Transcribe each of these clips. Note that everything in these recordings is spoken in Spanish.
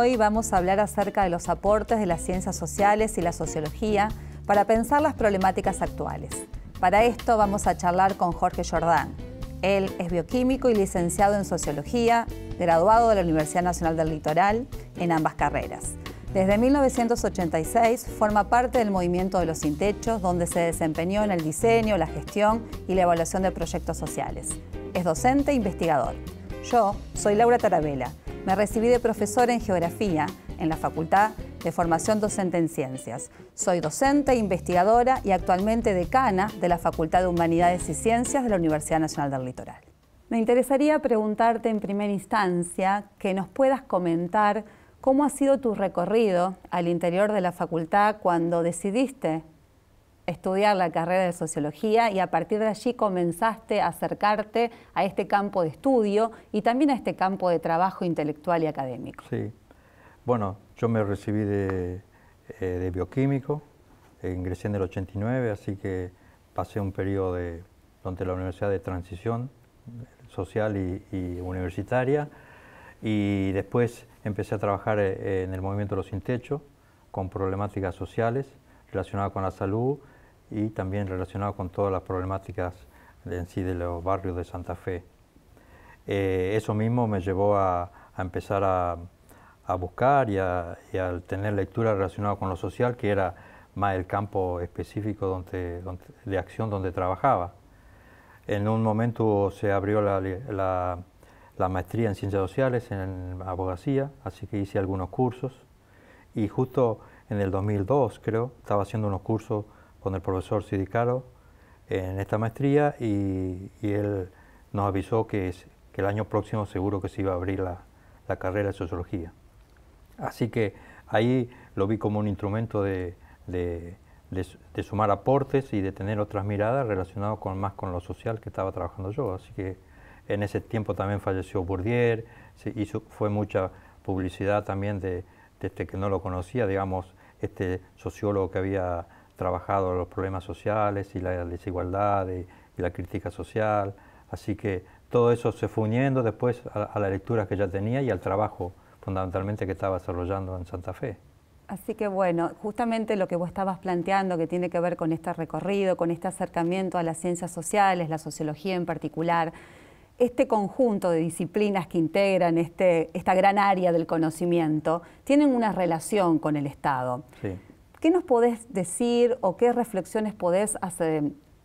hoy vamos a hablar acerca de los aportes de las ciencias sociales y la sociología para pensar las problemáticas actuales. Para esto vamos a charlar con Jorge Jordán. Él es bioquímico y licenciado en sociología, graduado de la Universidad Nacional del Litoral en ambas carreras. Desde 1986 forma parte del movimiento de los sin techos, donde se desempeñó en el diseño, la gestión y la evaluación de proyectos sociales. Es docente e investigador. Yo soy Laura Tarabella. Me recibí de profesora en geografía en la Facultad de Formación Docente en Ciencias. Soy docente, investigadora y actualmente decana de la Facultad de Humanidades y Ciencias de la Universidad Nacional del Litoral. Me interesaría preguntarte en primera instancia que nos puedas comentar cómo ha sido tu recorrido al interior de la facultad cuando decidiste estudiar la carrera de sociología y a partir de allí comenzaste a acercarte a este campo de estudio y también a este campo de trabajo intelectual y académico. Sí, bueno, yo me recibí de, eh, de bioquímico, ingresé en el 89, así que pasé un periodo de, donde la universidad de transición social y, y universitaria y después empecé a trabajar eh, en el movimiento Los Sin Techo con problemáticas sociales relacionadas con la salud y también relacionado con todas las problemáticas en sí de los barrios de Santa Fe. Eh, eso mismo me llevó a, empezar a, buscar y, a, al tener lectura relacionada con lo social, que era más el campo específico donde, de acción donde trabajaba. En un momento se abrió la, la maestría en ciencias sociales, en abogacía, así que hice algunos cursos y justo en el 2002 creo, estaba haciendo unos cursos con el profesor Sidicaro en esta maestría y, él nos avisó que, es, el año próximo seguro que se iba a abrir la, la, carrera de sociología. Así que ahí lo vi como un instrumento de, de, de, sumar aportes y de tener otras miradas relacionadas con, más con lo social que estaba trabajando yo. Así que en ese tiempo también falleció Bourdieu, se hizo, fue mucha publicidad también de, de este que no lo conocía, digamos, este sociólogo que había trabajado los problemas sociales y la desigualdad y, la crítica social. Así que todo eso se fue uniendo después a, la lectura que ya tenía y al trabajo fundamentalmente que estaba desarrollando en Santa Fe. Así que bueno, justamente lo que vos estabas planteando que tiene que ver con este recorrido, con este acercamiento a las ciencias sociales, la sociología en particular, este conjunto de disciplinas que integran este, esta gran área del conocimiento tienen una relación con el Estado. Sí. ¿Qué nos podés decir o qué reflexiones podés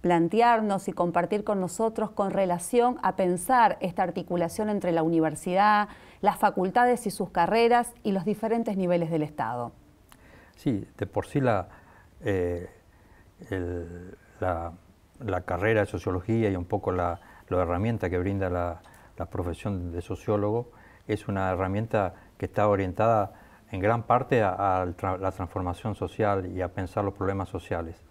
plantearnos y compartir con nosotros con relación a pensar esta articulación entre la universidad, las facultades y sus carreras y los diferentes niveles del Estado? Sí, de por sí la, eh, la, carrera de sociología y un poco la, herramienta que brinda la, la profesión de sociólogo es una herramienta que está orientada en gran parte a, la transformación social y a pensar los problemas sociales.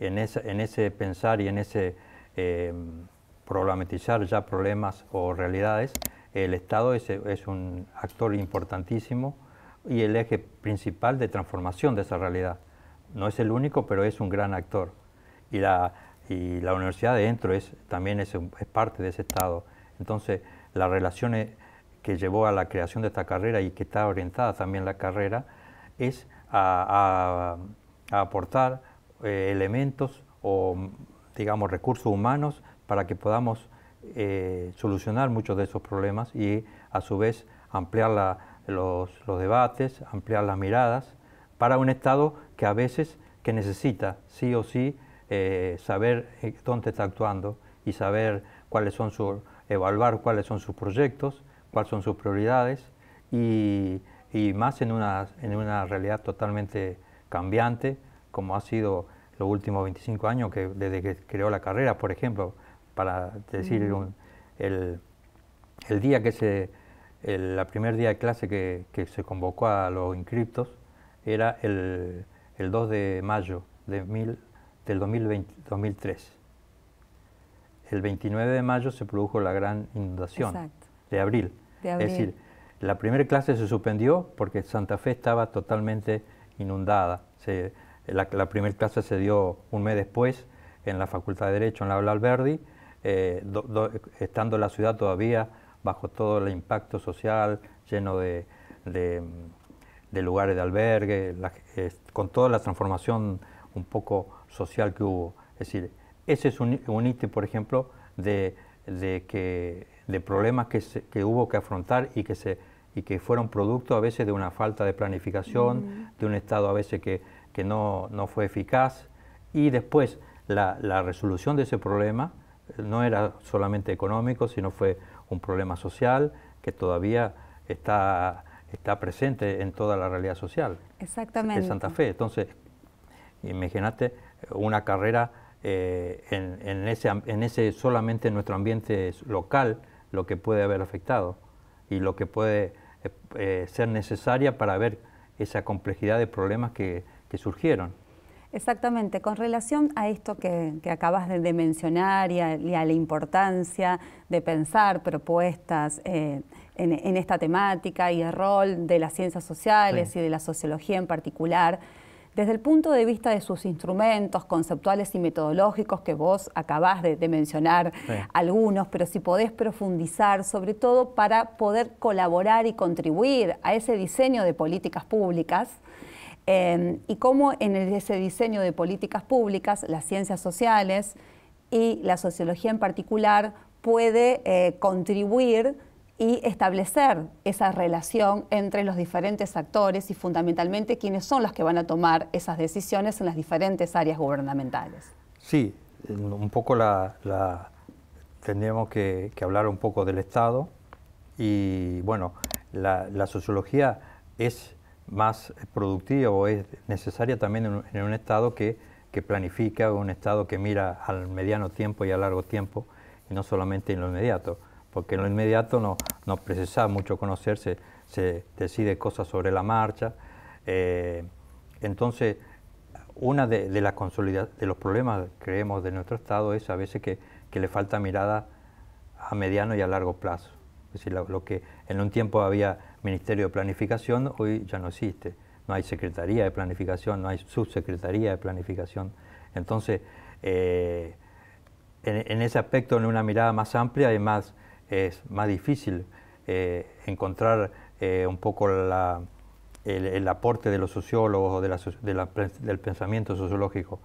En, en ese pensar y en ese em, problematizar ya problemas o realidades, el Estado es, un actor importantísimo y el eje principal de transformación de esa realidad. No es el único, pero es un gran actor. Y la, y la universidad dentro es, también es, es parte de ese Estado. Entonces, las relaciones que llevó a la creación de esta carrera y que está orientada también la carrera, es a, aportar eh, elementos o, digamos, recursos humanos para que podamos eh, solucionar muchos de esos problemas y, a su vez, ampliar los, debates, ampliar las miradas para un Estado que a veces necesita sí o sí eh, saber dónde está actuando y saber cuáles son sus, evaluar cuáles son sus proyectos cuáles son sus prioridades y, más en una, en una realidad totalmente cambiante como ha sido los últimos 25 años que desde que creó la carrera, por ejemplo, para decir el, día que se, el primer día de clase que, se convocó a los inscriptos era el, 2 de mayo de del 2003. El 29 de mayo se produjo la gran inundación de abril. Es decir, la primera clase se suspendió porque Santa Fe estaba totalmente inundada. la, primera clase se dio un mes después en la Facultad de Derecho, en la Habla Alberdi eh, estando la ciudad todavía bajo todo el impacto social, lleno de, lugares de albergue, con toda la transformación un poco social que hubo. Es decir, ese es un, ítem, por ejemplo, de que de problemas que, se, que hubo que afrontar y que, se, y que fueron producto a veces de una falta de planificación, de un Estado a veces que, no, fue eficaz. Y después la, resolución de ese problema eh, no era solamente económico, sino fue un problema social que todavía está, está presente en toda la realidad social Exactamente. de Santa Fe. Entonces, imagínate una carrera eh, en, en, ese, en ese solamente nuestro ambiente local, lo que puede haber afectado y lo que puede eh, eh, ser necesaria para ver esa complejidad de problemas que, que surgieron. Exactamente, con relación a esto que, acabas de, mencionar y a, la importancia de pensar propuestas eh, en, esta temática y el rol de las ciencias sociales y de la sociología en particular, desde el punto de vista de sus instrumentos conceptuales y metodológicos, que vos acabás de, mencionar algunos, pero si podés profundizar, sobre todo para poder colaborar y contribuir a ese diseño de políticas públicas, em, y cómo en ese diseño de políticas públicas, las ciencias sociales y la sociología en particular puede eh, contribuir y establecer esa relación entre los diferentes actores y fundamentalmente quiénes son los que van a tomar esas decisiones en las diferentes áreas gubernamentales. Sí, un poco la, tendríamos que, hablar un poco del Estado y bueno, la, sociología es más productiva o es necesaria también en, un Estado que, que, planifica, un Estado que mira al mediano tiempo y a largo tiempo y no solamente en lo inmediato porque en lo inmediato no, no precisa mucho conocerse, se decide cosas sobre la marcha. Eh, entonces, uno de, de, de los problemas, creemos, de nuestro Estado es a veces que, le falta mirada a mediano y a largo plazo. Es decir, lo, que en un tiempo había Ministerio de Planificación, hoy ya no existe. No hay Secretaría de Planificación, no hay Subsecretaría de Planificación. Entonces, eh, en, en, ese aspecto, en una mirada más amplia y más es más difícil eh, encontrar eh, un poco el, aporte de los sociólogos o del pensamiento sociológico.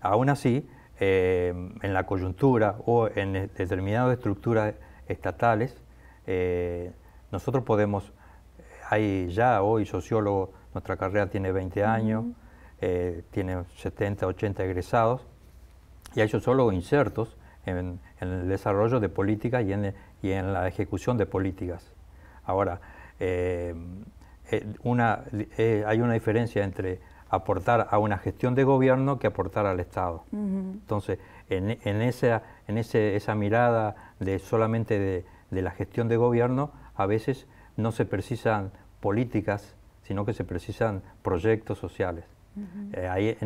Aún así, eh, en la coyuntura o en determinadas estructuras estatales, nosotros podemos, hay ya hoy sociólogos, nuestra carrera tiene 20 años, tiene 70, 80 egresados, y hay sociólogos insertos en, el desarrollo de políticas y en, y en, la ejecución de políticas. Ahora, eh, eh, una, eh, hay una diferencia entre aportar a una gestión de gobierno que aportar al Estado. Entonces, en, esa, en ese, esa mirada de solamente de, la gestión de gobierno, a veces no se precisan políticas, sino que se precisan proyectos sociales. ahí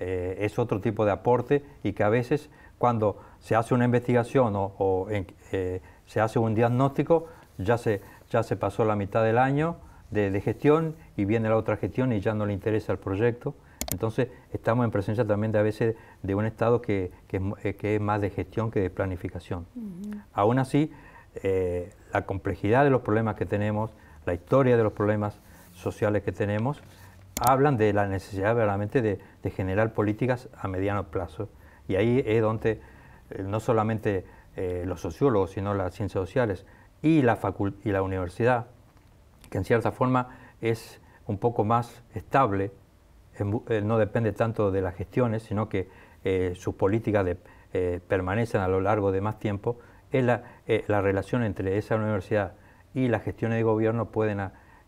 es otro tipo de aporte y que a veces cuando se hace una investigación o, eh, se hace un diagnóstico, ya se, ya se pasó la mitad del año de, gestión y viene la otra gestión y ya no le interesa el proyecto. Entonces estamos en presencia también de a veces de un Estado que, eh, es más de gestión que de planificación. Aún así, eh, la complejidad de los problemas que tenemos, la historia de los problemas sociales que tenemos, hablan de la necesidad verdaderamente de, de generar políticas a mediano plazo. Y ahí es donde eh, no solamente eh, los sociólogos, sino las ciencias sociales y la, y la universidad, que en cierta forma es un poco más estable, eh, no depende tanto de las gestiones, sino que sus políticas permanecen a lo largo de más tiempo, es la, relación entre esa universidad y las gestiones de gobierno pueden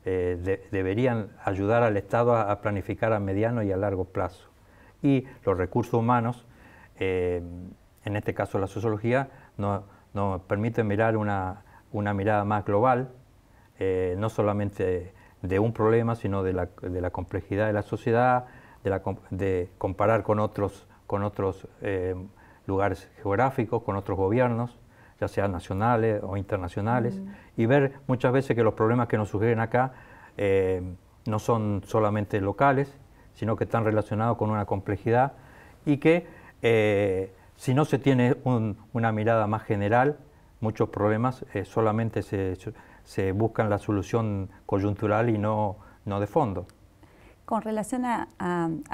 deberían ayudar al Estado a, planificar a mediano y a largo plazo. Y los recursos humanos eh, en este caso la sociología, nos, permite mirar una, mirada más global, eh, no solamente de un problema, sino de la, complejidad de la sociedad, de, comparar con otros, con otros eh, lugares geográficos, con otros gobiernos, ya sean nacionales o internacionales, mm. y ver muchas veces que los problemas que nos sugieren acá no son solamente locales, sino que están relacionados con una complejidad y que eh, si no se tiene una mirada más general, muchos problemas eh, solamente se, se buscan la solución coyuntural y no, no de fondo. Con relación a,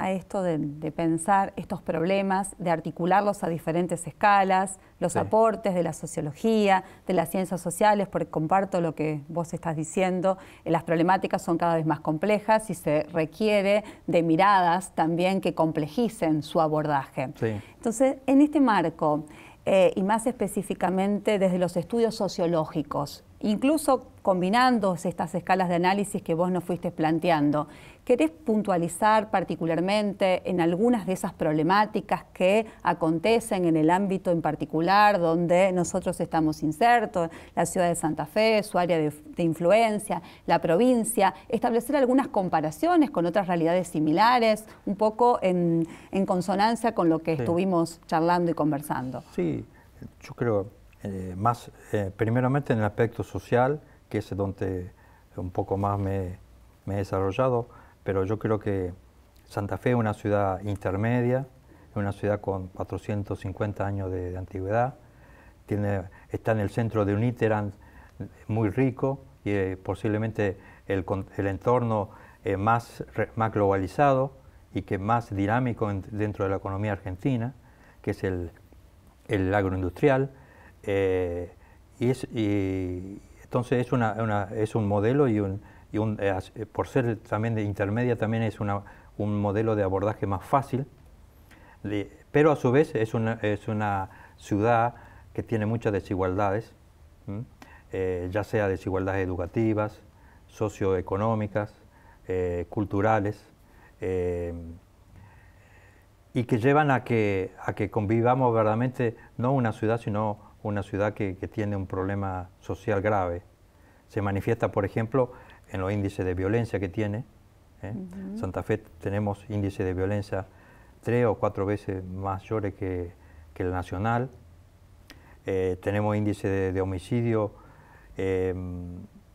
esto de, pensar estos problemas, de articularlos a diferentes escalas, los aportes de la sociología, de las ciencias sociales, porque comparto lo que vos estás diciendo, eh, las problemáticas son cada vez más complejas y se requiere de miradas también que complejicen su abordaje. Entonces, en este marco, eh, y más específicamente desde los estudios sociológicos, incluso combinando estas escalas de análisis que vos nos fuiste planteando. ¿Querés puntualizar particularmente en algunas de esas problemáticas que acontecen en el ámbito en particular donde nosotros estamos insertos, la ciudad de Santa Fe, su área de, influencia, la provincia, establecer algunas comparaciones con otras realidades similares, un poco en, consonancia con lo que estuvimos charlando y conversando? Sí, yo creo eh, más eh, primeramente en el aspecto social, que es donde un poco más me, he desarrollado, pero yo creo que Santa Fe es una ciudad intermedia, es una ciudad con 450 años de, antigüedad, tiene, está en el centro de un íteran muy rico y eh, posiblemente el, el entorno más, más globalizado y que más dinámico dentro de la economía argentina, que es el, el agroindustrial, eh, y, entonces es, un modelo y, eh, eh, por ser también de intermedia también es un modelo de abordaje más fácil, pero a su vez es una, ciudad que tiene muchas desigualdades, ya sea desigualdades educativas, socioeconómicas, culturales, y que llevan a que, a que convivamos verdaderamente no una ciudad, sino una ciudad que, tiene un problema social grave. Se manifiesta, por ejemplo, en los índices de violencia que tiene. ¿eh? Santa Fe tenemos índices de violencia tres o cuatro veces mayores que, que el nacional. Eh, tenemos índices de, homicidio eh,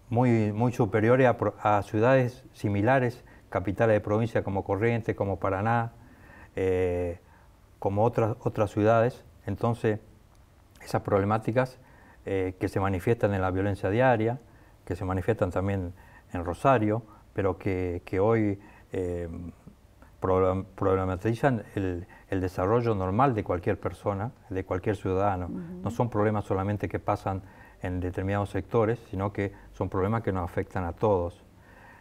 muy, superiores a, ciudades similares, capitales de provincia como Corrientes, como Paraná, como otras, otras ciudades. Entonces, esas problemáticas eh, que se manifiestan en la violencia diaria, que se manifiestan también en Rosario, pero que, hoy eh, problematizan el, desarrollo normal de cualquier persona, de cualquier ciudadano. No son problemas solamente que pasan en determinados sectores, sino que son problemas que nos afectan a todos.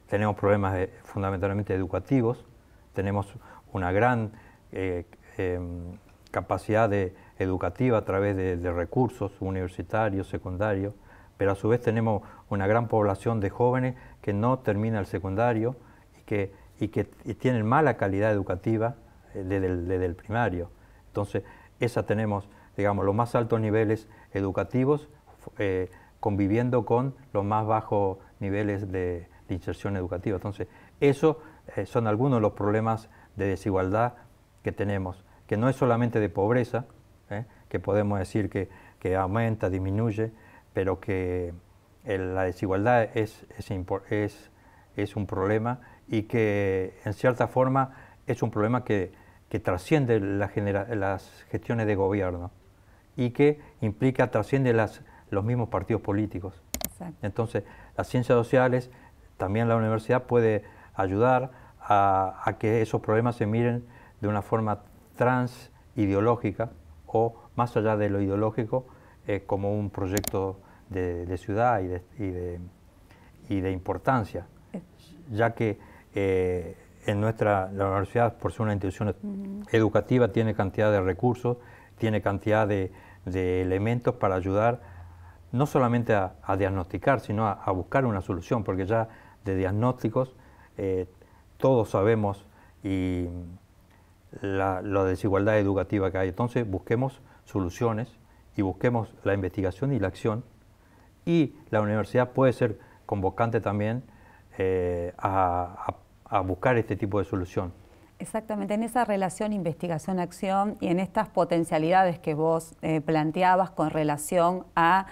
Tenemos problemas eh, fundamentalmente educativos, tenemos una gran em, capacidad de educativa a través de, recursos universitarios, secundarios, pero a su vez tenemos una gran población de jóvenes que no termina el secundario y que, tienen mala calidad educativa eh, desde el, primario. Entonces, esa tenemos, digamos, los más altos niveles educativos eh, conviviendo con los más bajos niveles de, inserción educativa. Entonces, eso eh, son algunos de los problemas de desigualdad que tenemos, que no es solamente de pobreza, ¿eh? que podemos decir que, aumenta, disminuye, pero que la desigualdad es, es, un problema y que en cierta forma es un problema que, trasciende las gestiones de gobierno y que implica, trasciende los mismos partidos políticos. Entonces, las ciencias sociales, también la universidad puede ayudar a, a que esos problemas se miren de una forma transideológica, o más allá de lo ideológico eh, como un proyecto de, ciudad y de, y, de, importancia, ya que eh, en nuestra la universidad, por ser una institución educativa, tiene cantidad de recursos, tiene cantidad de, elementos para ayudar no solamente a, diagnosticar, sino a, buscar una solución, porque ya de diagnósticos eh, todos sabemos y la, desigualdad educativa que hay. Entonces busquemos soluciones y busquemos la investigación y la acción. Y la universidad puede ser convocante también eh, a, buscar este tipo de solución. Exactamente, en esa relación investigación-acción y en estas potencialidades que vos eh, planteabas con relación a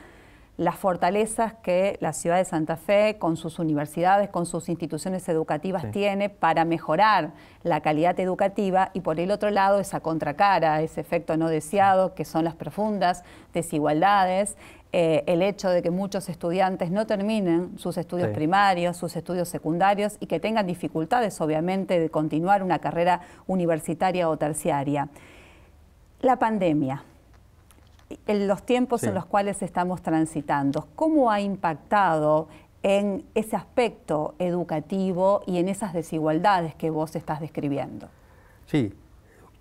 las fortalezas que la ciudad de Santa Fe, con sus universidades, con sus instituciones educativas, tiene para mejorar la calidad educativa y por el otro lado esa contracara, ese efecto no deseado, que son las profundas desigualdades, eh, el hecho de que muchos estudiantes no terminen sus estudios primarios, sus estudios secundarios y que tengan dificultades, obviamente, de continuar una carrera universitaria o terciaria. La pandemia en los tiempos en los cuales estamos transitando. ¿Cómo ha impactado en ese aspecto educativo y en esas desigualdades que vos estás describiendo? Sí,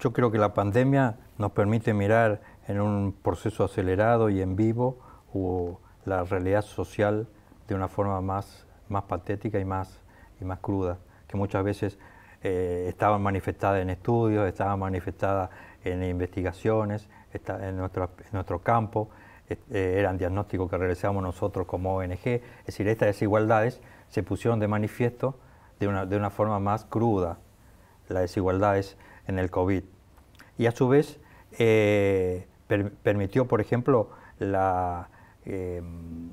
yo creo que la pandemia nos permite mirar en un proceso acelerado y en vivo o la realidad social de una forma más, más patética y más, y más cruda, que muchas veces eh, estaba manifestada en estudios, estaba manifestada en investigaciones, en, nuestro, campo, eh, eh, eran diagnósticos que realizamos nosotros como ONG, es decir, estas desigualdades se pusieron de manifiesto de una, forma más cruda, las desigualdades en el COVID. Y a su vez eh, permitió, por ejemplo, em,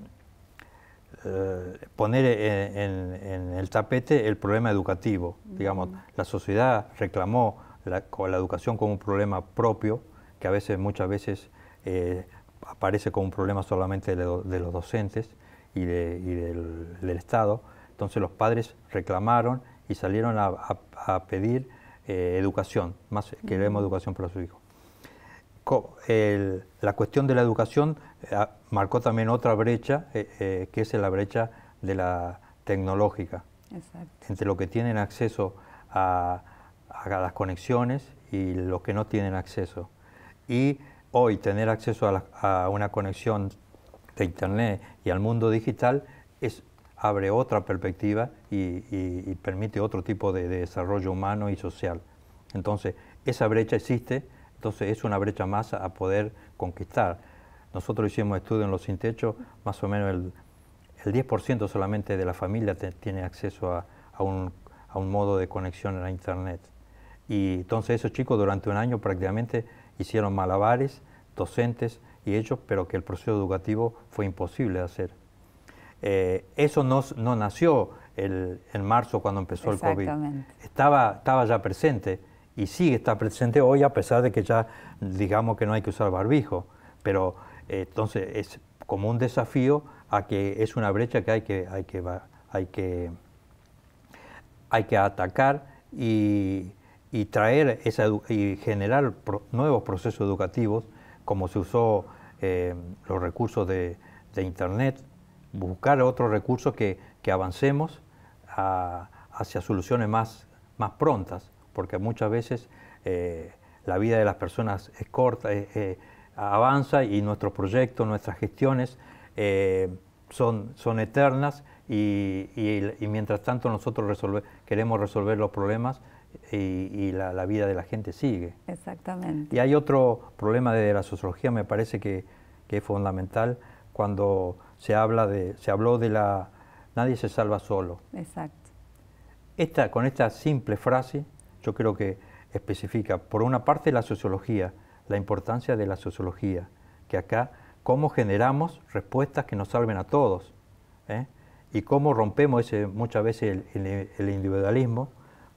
poner en, el tapete el problema educativo. Digamos, la sociedad reclamó la educación como un problema propio que a veces, muchas veces, eh, aparece como un problema solamente de, los docentes y, del, Estado. Entonces los padres reclamaron y salieron a, pedir eh, educación, más que queremos educación para sus hijos. la cuestión de la educación eh, ah, marcó también otra brecha, que es la brecha de la tecnológica, entre lo que tienen acceso a, a las conexiones y los que no tienen acceso y hoy tener acceso a, una conexión de Internet y al mundo digital es, abre otra perspectiva y, permite otro tipo de, desarrollo humano y social. Entonces, esa brecha existe, entonces es una brecha más a poder conquistar. Nosotros hicimos estudios en los sin techo, más o menos el, 10% solamente de la familia tiene acceso a, un, a un modo de conexión a Internet. Y entonces esos chicos durante un año prácticamente hicieron malabares, docentes y ellos, pero que el proceso educativo fue imposible de hacer. Eh, eso no, nació en marzo cuando empezó el COVID. Estaba, estaba ya presente y sigue está presente hoy a pesar de que ya digamos que no hay que usar barbijo. Pero eh, entonces es como un desafío a que es una brecha que hay que, hay que, hay que, hay que atacar y y traer esa y generar nuevos procesos educativos, como se usó eh, los recursos de, Internet, buscar otros recursos que, avancemos hacia soluciones más, prontas, porque muchas veces eh, la vida de las personas es corta, eh, avanza y nuestros proyectos, nuestras gestiones son, eternas y, mientras tanto nosotros queremos resolver los problemas y, la, vida de la gente sigue. Exactamente. Y hay otro problema de la sociología, me parece que, que es fundamental, cuando se, habla de, se habló de la... Nadie se salva solo. Exacto. Esta, con esta simple frase, yo creo que especifica, por una parte, la sociología, la importancia de la sociología, que acá cómo generamos respuestas que nos salven a todos ¿eh? y cómo rompemos ese, muchas veces el individualismo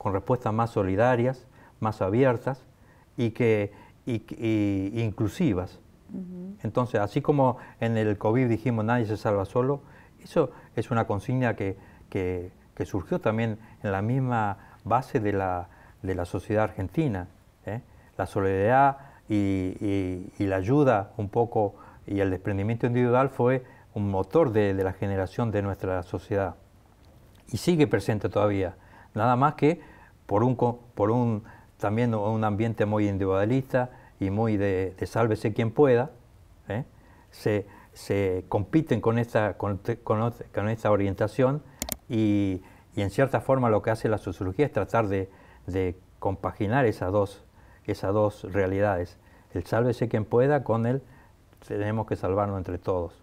con respuestas más solidarias, más abiertas y que inclusivas. Entonces, así como en el COVID dijimos nadie se salva solo, eso es una consigna que, que, surgió también en la misma base de la, sociedad argentina. ¿eh? La solidaridad y, la ayuda un poco y el desprendimiento individual fue un motor de, de la generación de nuestra sociedad. Y sigue presente todavía, nada más que por un, por un, también un ambiente muy individualista y muy de, sálvese quien pueda, ¿eh? se, se, compiten con esta, con, con, orientación y, y, en cierta forma lo que hace la sociología es tratar de, de compaginar esas dos, esas dos realidades, el sálvese quien pueda con el tenemos que salvarnos entre todos.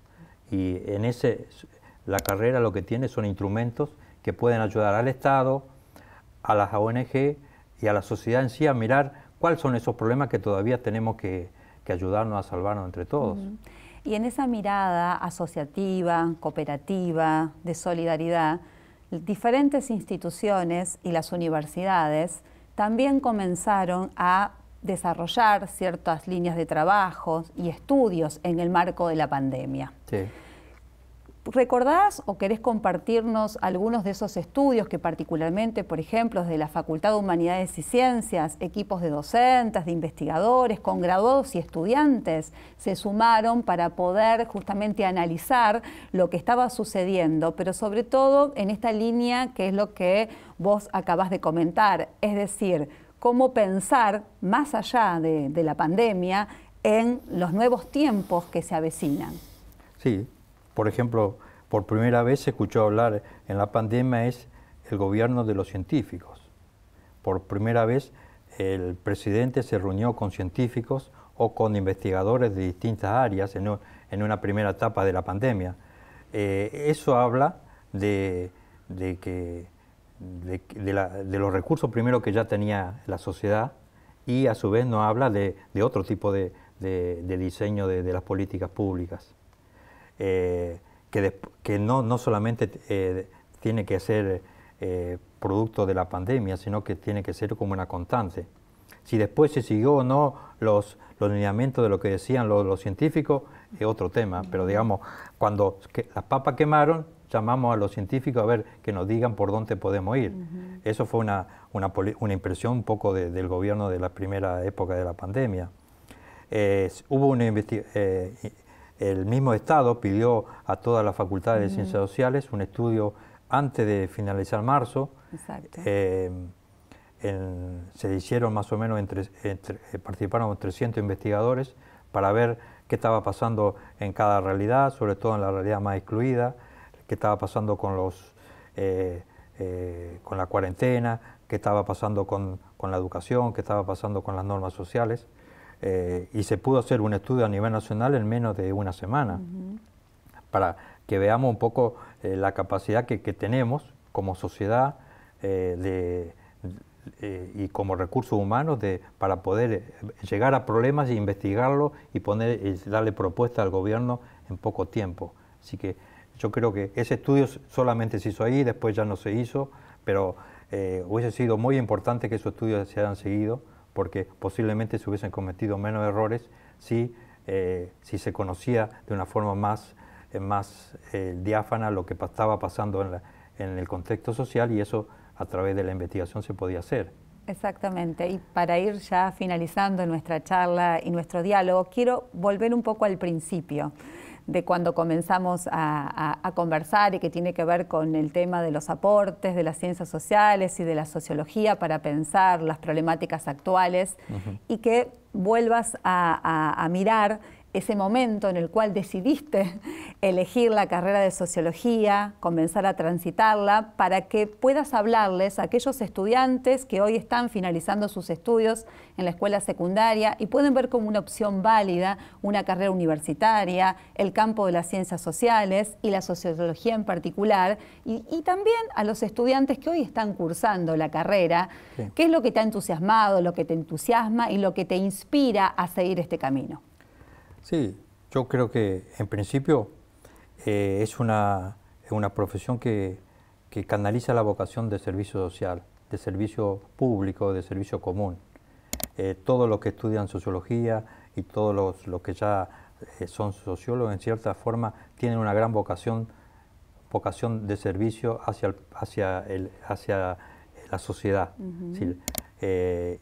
Y en ese, la carrera lo que tiene son instrumentos que pueden ayudar al Estado, a las ONG y a la sociedad en sí a mirar cuáles son esos problemas que todavía tenemos que, ayudarnos a salvarnos entre todos. Y en esa mirada asociativa, cooperativa, de solidaridad, diferentes instituciones y las universidades también comenzaron a desarrollar ciertas líneas de trabajo y estudios en el marco de la pandemia. ¿Recordás o querés compartirnos algunos de esos estudios que particularmente, por ejemplo, desde la Facultad de Humanidades y Ciencias, equipos de docentes, de investigadores, con graduados y estudiantes se sumaron para poder justamente analizar lo que estaba sucediendo, pero sobre todo en esta línea que es lo que vos acabas de comentar, es decir, cómo pensar más allá de, de la pandemia en los nuevos tiempos que se avecinan? Sí, por ejemplo, por primera vez se escuchó hablar en la pandemia es el gobierno de los científicos. Por primera vez el presidente se reunió con científicos o con investigadores de distintas áreas en, una primera etapa de la pandemia. Eh, eso habla de, de, de, los recursos primero que ya tenía la sociedad y a su vez nos habla de, otro tipo de, diseño de las políticas públicas. Eh, que, que no, no, solamente eh, tiene que ser eh, producto de la pandemia, sino que tiene que ser como una constante. Si después se siguió o no los, los lineamientos de lo que decían los, científicos, es otro tema, pero digamos, cuando las papas quemaron, llamamos a los científicos a ver que nos digan por dónde podemos ir. Eso fue una, una, impresión un poco del gobierno de la primera época de la pandemia. hubo una investigación el mismo Estado pidió a todas las facultades de ciencias sociales un estudio antes de finalizar marzo. Eh, se hicieron más o menos, entre, eh, participaron 300 investigadores para ver qué estaba pasando en cada realidad, sobre todo en la realidad más excluida, qué estaba pasando con los eh, con la cuarentena, qué estaba pasando con, con, la educación, qué estaba pasando con las normas sociales. Eh, y se pudo hacer un estudio a nivel nacional en menos de una semana, para que veamos un poco eh, la capacidad que, tenemos como sociedad eh, y como recursos humanos para poder llegar a problemas e investigarlos y, poner, darle propuestas al gobierno en poco tiempo. Así que yo creo que ese estudio solamente se hizo ahí, después ya no se hizo, pero hubiese sido muy importante que esos estudios se hayan seguido porque posiblemente se hubiesen cometido menos errores eh, si, se conocía de una forma más, eh, más eh, diáfana lo que estaba pasando en, en el contexto social y eso a través de la investigación se podía hacer. Exactamente, y para ir ya finalizando nuestra charla y nuestro diálogo, quiero volver un poco al principio de cuando comenzamos a, conversar y que tiene que ver con el tema de los aportes de las ciencias sociales y de la sociología para pensar las problemáticas actuales y que vuelvas a mirar ese momento en el cual decidiste elegir la carrera de sociología, comenzar a transitarla, para que puedas hablarles a aquellos estudiantes que hoy están finalizando sus estudios en la escuela secundaria y pueden ver como una opción válida una carrera universitaria, el campo de las ciencias sociales y la sociología en particular, y, también a los estudiantes que hoy están cursando la carrera, qué es lo que te ha entusiasmado, lo que te entusiasma y lo que te inspira a seguir este camino. Sí, yo creo que en principio eh, es una, profesión que, canaliza la vocación de servicio social, de servicio público, de servicio común. Eh, todos los que estudian sociología y todos los, que ya eh, son sociólogos en cierta forma tienen una gran vocación, vocación de servicio hacia, el, hacia, el, hacia la sociedad.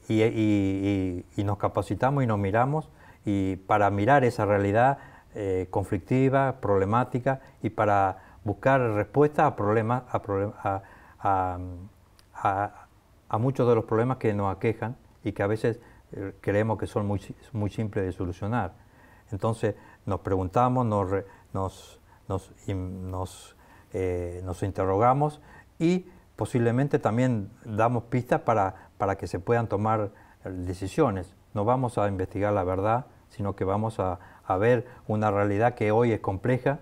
y nos capacitamos y nos miramos y para mirar esa realidad eh, conflictiva, problemática y para buscar respuestas a problemas, a, muchos de los problemas que nos aquejan y que a veces eh, creemos que son muy, simples de solucionar. Entonces nos preguntamos, nos, nos, nos, eh, nos, interrogamos y posiblemente también damos pistas para, para que se puedan tomar decisiones. No vamos a investigar la verdad, sino que vamos a, ver una realidad que hoy es compleja,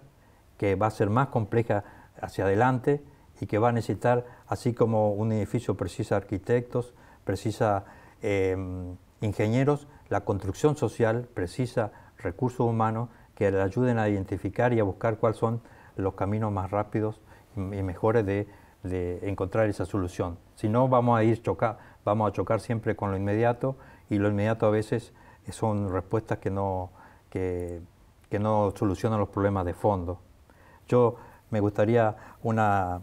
que va a ser más compleja hacia adelante y que va a necesitar, así como un edificio precisa arquitectos, precisa em, ingenieros, la construcción social precisa recursos humanos que le ayuden a identificar y a buscar cuáles son los caminos más rápidos y mejores de, de encontrar esa solución. Si no, vamos a ir chocar, vamos a chocar siempre con lo inmediato y lo inmediato a veces son respuestas que no, no solucionan los problemas de fondo. Yo me gustaría una,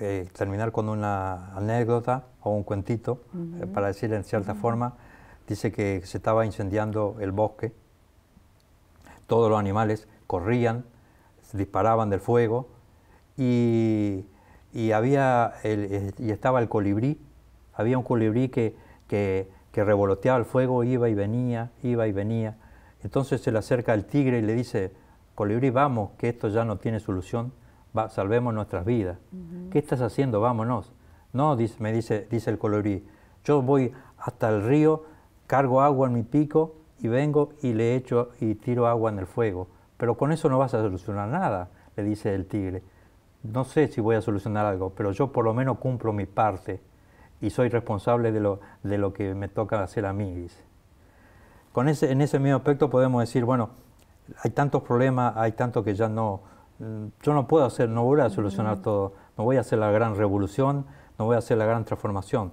eh, terminar con una anécdota o un cuentito, eh, para decir en cierta forma, dice que se estaba incendiando el bosque, todos los animales corrían, disparaban del fuego y, había el, eh, y estaba el colibrí, había un colibrí que, que que revoloteaba el fuego, iba y venía, iba y venía. Entonces se le acerca el tigre y le dice, colibrí, vamos, que esto ya no tiene solución, salvemos nuestras vidas. ¿Qué estás haciendo? Vámonos. No, me dice, dice el colibrí, yo voy hasta el río, cargo agua en mi pico y vengo y le echo y tiro agua en el fuego. Pero con eso no vas a solucionar nada, le dice el tigre. No sé si voy a solucionar algo, pero yo por lo menos cumplo mi parte y soy responsable de lo, de lo que me toca hacer a mí. Con ese, en ese mismo aspecto podemos decir, bueno, hay tantos problemas, hay tanto que ya no, mm, yo no puedo hacer, no voy a solucionar todo, no voy a hacer la gran revolución, no voy a hacer la gran transformación,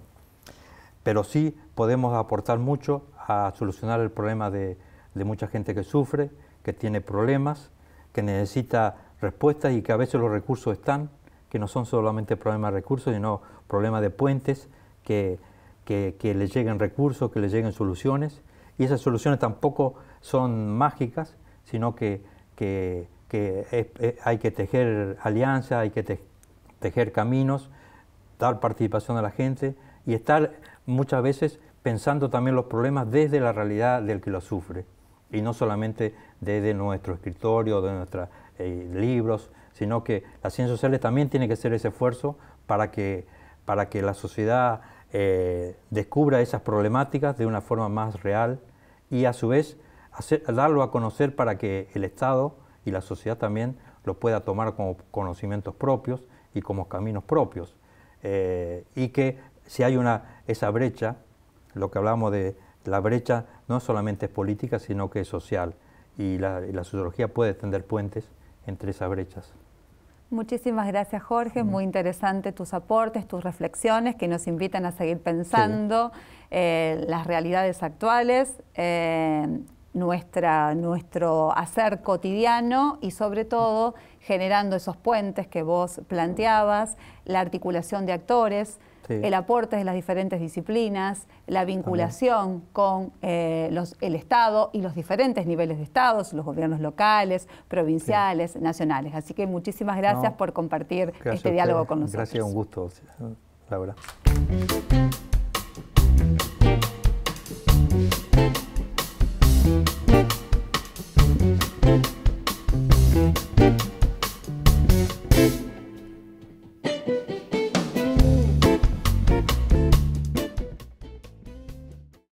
pero sí podemos aportar mucho a solucionar el problema de, de mucha gente que sufre, que tiene problemas, que necesita respuestas y que a veces los recursos están, que no son solamente problemas de recursos, sino problemas de puentes, que, que, les lleguen recursos, que les lleguen soluciones. Y esas soluciones tampoco son mágicas, sino que, eh, hay que tejer alianzas, hay que tejer caminos, dar participación a la gente y estar muchas veces pensando también los problemas desde la realidad del que los sufre y no solamente desde nuestro escritorio, de nuestros eh, libros, sino que las ciencias sociales también tienen que hacer ese esfuerzo para que, la sociedad eh, descubra esas problemáticas de una forma más real y a su vez darlo a conocer para que el Estado y la sociedad también lo pueda tomar como conocimientos propios y como caminos propios. Eh, y que si hay una, esa brecha, lo que hablamos de la brecha no solamente es política, sino que es social. Y la, sociología puede extender puentes entre esas brechas. Muchísimas gracias Jorge, muy interesante tus aportes, tus reflexiones que nos invitan a seguir pensando eh, las realidades actuales, eh, nuestra, nuestro hacer cotidiano y sobre todo generando esos puentes que vos planteabas, la articulación de actores el aporte de las diferentes disciplinas, la vinculación con eh, los, el Estado y los diferentes niveles de Estados, los gobiernos locales, provinciales, nacionales. Así que muchísimas gracias por compartir este diálogo con nosotros. Gracias, un gusto, Laura.